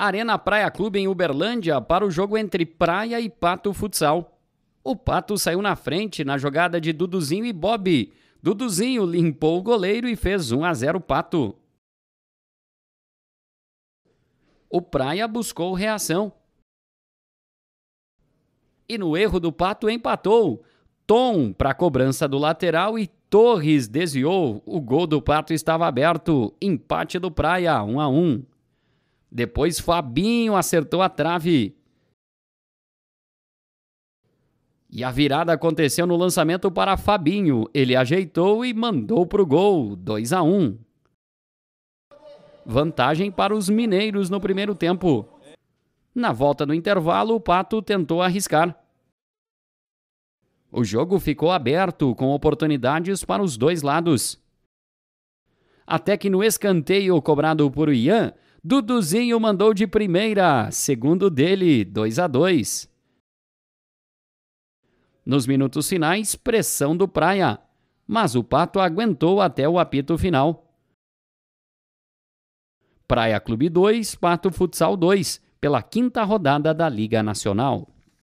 Arena Praia Clube em Uberlândia para o jogo entre Praia e Pato Futsal. O Pato saiu na frente na jogada de Duduzinho e Bob. Duduzinho limpou o goleiro e fez 1 a 0 Pato. O Praia buscou reação. E no erro do Pato empatou. Tom para a cobrança do lateral e Torres desviou. O gol do Pato estava aberto. Empate do Praia, 1 a 1. Depois Fabinho acertou a trave. E a virada aconteceu no lançamento para Fabinho. Ele ajeitou e mandou para o gol. 2 a 1. Vantagem para os mineiros no primeiro tempo. Na volta do intervalo, o Pato tentou arriscar. O jogo ficou aberto, com oportunidades para os dois lados. Até que no escanteio cobrado por Ian, Duduzinho mandou de primeira, segundo dele, 2 a 2. Nos minutos finais, pressão do Praia, mas o Pato aguentou até o apito final. Praia Clube 2, Pato Futsal 2, pela quinta rodada da Liga Nacional.